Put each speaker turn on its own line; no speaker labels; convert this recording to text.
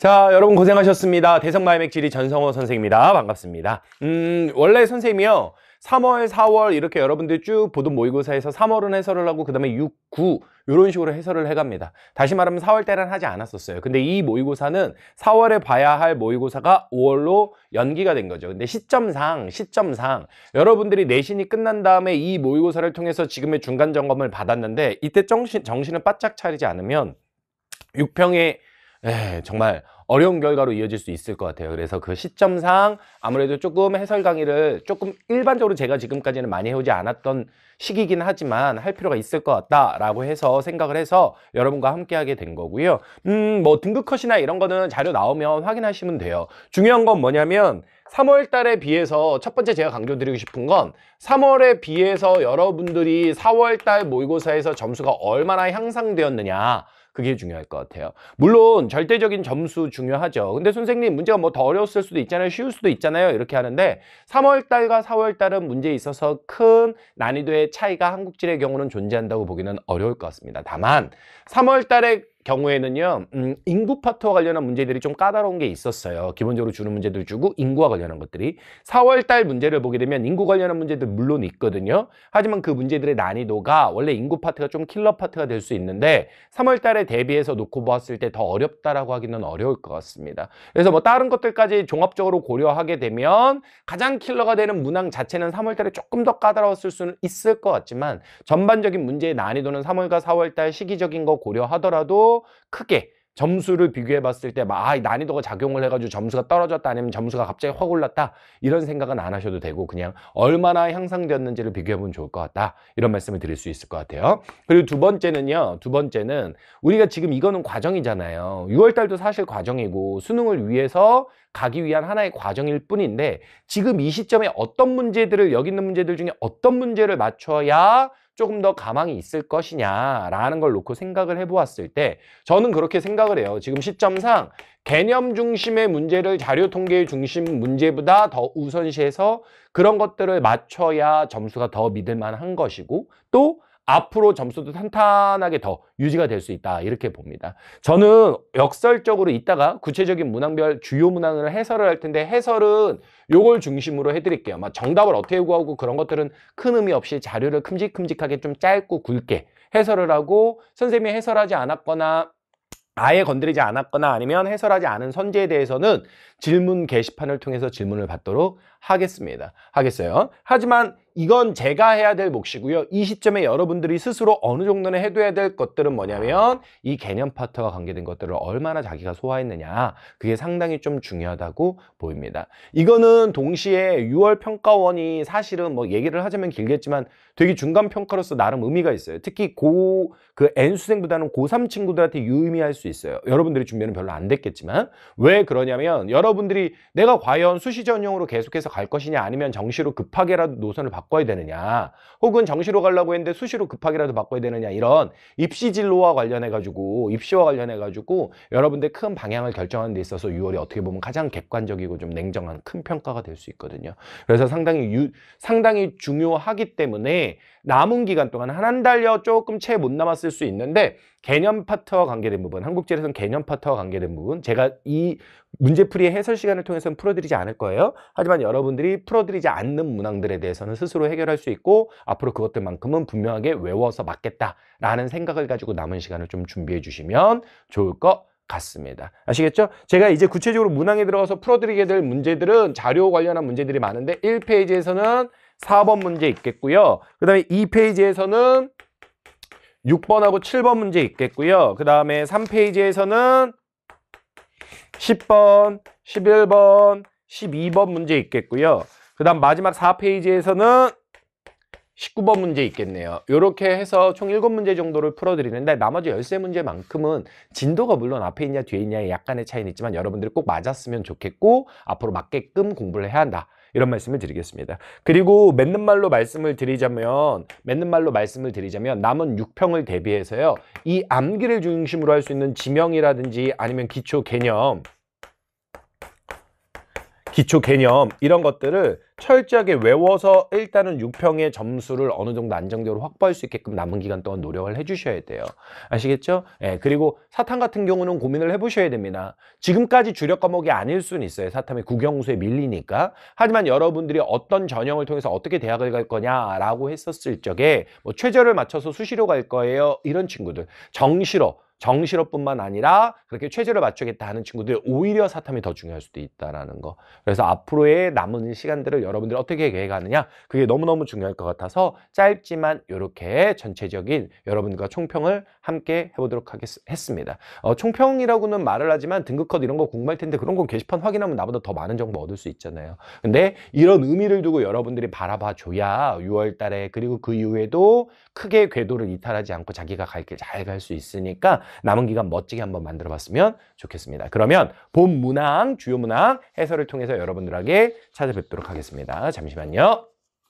자, 여러분 고생하셨습니다. 대성마이맥지리 전성호 선생입니다. 반갑습니다. 음, 원래 선생님이요. 3월, 4월 이렇게 여러분들 쭉 보던 모의고사에서 3월은 해설을 하고 그 다음에 6, 9 이런 식으로 해설을 해갑니다. 다시 말하면 4월 때란 하지 않았었어요. 근데 이 모의고사는 4월에 봐야 할 모의고사가 5월로 연기가 된 거죠. 근데 시점상, 시점상 여러분들이 내신이 끝난 다음에 이 모의고사를 통해서 지금의 중간 점검을 받았는데 이때 정신, 정신을 바짝 차리지 않으면 6평에 네, 정말 어려운 결과로 이어질 수 있을 것 같아요. 그래서 그 시점상 아무래도 조금 해설 강의를 조금 일반적으로 제가 지금까지는 많이 해오지 않았던 시기긴 하지만 할 필요가 있을 것 같다라고 해서 생각을 해서 여러분과 함께하게 된 거고요. 음, 뭐 등급 컷이나 이런 거는 자료 나오면 확인하시면 돼요. 중요한 건 뭐냐면 3월 달에 비해서 첫 번째 제가 강조드리고 싶은 건 3월에 비해서 여러분들이 4월 달 모의고사에서 점수가 얼마나 향상되었느냐 그게 중요할 것 같아요. 물론 절대적인 점수 중요하죠. 근데 선생님 문제가 뭐 더 어려웠을 수도 있잖아요. 쉬울 수도 있잖아요. 이렇게 하는데 3월달과 4월달은 문제에 있어서 큰 난이도의 차이가 한국질의 경우는 존재한다고 보기는 어려울 것 같습니다. 다만 3월달에 경우에는요 음, 인구 파트와 관련한 문제들이 좀 까다로운 게 있었어요 기본적으로 주는 문제들 주고 인구와 관련한 것들이 4월달 문제를 보게 되면 인구 관련한 문제들 물론 있거든요 하지만 그 문제들의 난이도가 원래 인구 파트가 좀 킬러 파트가 될 수 있는데 3월달에 대비해서 놓고 보았을 때 더 어렵다라고 하기는 어려울 것 같습니다 그래서 뭐 다른 것들까지 종합적으로 고려하게 되면 가장 킬러가 되는 문항 자체는 3월달에 조금 더 까다로웠을 수는 있을 것 같지만 전반적인 문제의 난이도는 3월과 4월달 시기적인 거 고려하더라도 크게 점수를 비교해 봤을 때막 아, 난이도가 작용을 해가지고 점수가 떨어졌다 아니면 점수가 갑자기 확 올랐다 이런 생각은 안 하셔도 되고 그냥 얼마나 향상되었는지를 비교해 보면 좋을 것 같다 이런 말씀을 드릴 수 있을 것 같아요 그리고 두 번째는요 두 번째는 우리가 지금 이거는 과정이잖아요 6월달도 사실 과정이고 수능을 위해서 가기 위한 하나의 과정일 뿐인데 지금 이 시점에 어떤 문제들을 여기 있는 문제들 중에 어떤 문제를 맞춰야 조금 더 가망이 있을 것이냐라는 걸 놓고 생각을 해보았을 때 저는 그렇게 생각을 해요. 지금 시점상 개념 중심의 문제를 자료 통계 중심 문제보다 더 우선시해서 그런 것들을 맞춰야 점수가 더 믿을 만한 것이고 또 앞으로 점수도 탄탄하게 더 유지가 될 수 있다 이렇게 봅니다. 저는 역설적으로 이따가 구체적인 문항별 주요 문항을 해설을 할 텐데 해설은 요걸 중심으로 해드릴게요. 막 정답을 어떻게 구하고 그런 것들은 큰 의미 없이 자료를 큼직큼직하게 좀 짧고 굵게 해설을 하고 선생님이 해설하지 않았거나 아예 건드리지 않았거나 아니면 해설하지 않은 선지에 대해서는 질문 게시판을 통해서 질문을 받도록 하겠습니다. 하겠어요. 하지만 이건 제가 해야 될 몫이고요. 이 시점에 여러분들이 스스로 어느 정도는 해둬야 될 것들은 뭐냐면 이 개념 파트와 관계된 것들을 얼마나 자기가 소화했느냐 그게 상당히 좀 중요하다고 보입니다. 이거는 동시에 6월 평가원이 사실은 뭐 얘기를 하자면 길겠지만 되게 중간 평가로서 나름 의미가 있어요. 특히 고그 N 수생보다는 고3 친구들한테 유의미할 수 있어요. 여러분들이 준비는 별로 안 됐겠지만 왜 그러냐면 여러분들이 내가 과연 수시 전형으로 계속해서 갈 것이냐 아니면 정시로 급하게라도 노선을 바 바꿔야 되느냐 혹은 정시로 가려고 했는데 수시로 급하게라도 바꿔야 되느냐 이런 입시 진로와 관련해 가지고 입시와 관련해 가지고 여러분들 큰 방향을 결정하는 데 있어서 6월이 어떻게 보면 가장 객관적이고 좀 냉정한 큰 평가가 될 수 있거든요 그래서 상당히 유, 상당히 중요하기 때문에 남은 기간 동안 한 한 달여 조금 채 못 남았을 수 있는데 개념 파트와 관계된 부분, 한국젤에서는 개념 파트와 관계된 부분 제가 이 문제풀이의 해설 시간을 통해서는 풀어드리지 않을 거예요. 하지만 여러분들이 풀어드리지 않는 문항들에 대해서는 스스로 해결할 수 있고 앞으로 그것들만큼은 분명하게 외워서 맞겠다라는 생각을 가지고 남은 시간을 좀 준비해 주시면 좋을 것 같습니다. 아시겠죠? 제가 이제 구체적으로 문항에 들어가서 풀어드리게 될 문제들은 자료 관련한 문제들이 많은데 1페이지에서는 4번 문제 있겠고요. 그 다음에 2페이지에서는 6번하고 7번 문제 있겠고요. 그 다음에 3페이지에서는 10번, 11번, 12번 문제 있겠고요. 그 다음 마지막 4페이지에서는 19번 문제 있겠네요. 이렇게 해서 총 7문제 정도를 풀어드리는데 나머지 13문제만큼은 진도가 물론 앞에 있냐 뒤에 있냐의 약간의 차이는 있지만 여러분들이 꼭 맞았으면 좋겠고 앞으로 맞게끔 공부를 해야 한다. 이런 말씀을 드리겠습니다. 그리고 맺는 말로 말씀을 드리자면 맺는 말로 말씀을 드리자면 남은 6평을 대비해서요. 이 암기를 중심으로 할 수 있는 지명이라든지 아니면 기초 개념 기초 개념 이런 것들을 철저하게 외워서 일단은 6평의 점수를 어느 정도 안정적으로 확보할 수 있게끔 남은 기간 동안 노력을 해주셔야 돼요. 아시겠죠? 예, 그리고 사탐 같은 경우는 고민을 해보셔야 됩니다. 지금까지 주력 과목이 아닐 수는 있어요. 사탐의 국영수에 밀리니까. 하지만 여러분들이 어떤 전형을 통해서 어떻게 대학을 갈 거냐라고 했었을 적에 뭐 최저를 맞춰서 수시로 갈 거예요. 이런 친구들. 정시로. 정시로뿐만 아니라 그렇게 최저를 맞추겠다 하는 친구들 오히려 사탐이 더 중요할 수도 있다는 거. 그래서 앞으로의 남은 시간들을 여러분들이 어떻게 계획하느냐 그게 너무너무 중요할 것 같아서 짧지만 이렇게 전체적인 여러분과 총평을 함께 해보도록 하겠, 했습니다. 어, 총평이라고는 말을 하지만 등급컷 이런 거 궁금할 텐데 그런 건 게시판 확인하면 나보다 더 많은 정보 얻을 수 있잖아요. 근데 이런 의미를 두고 여러분들이 바라봐 줘야 6월 달에 그리고 그 이후에도 크게 궤도를 이탈하지 않고 자기가 갈 길 잘 갈 수 있으니까 남은 기간 멋지게 한번 만들어 봤으면 좋겠습니다. 그러면 본 문항, 주요 문항 해설을 통해서 여러분들에게 찾아뵙도록 하겠습니다. 잠시만요.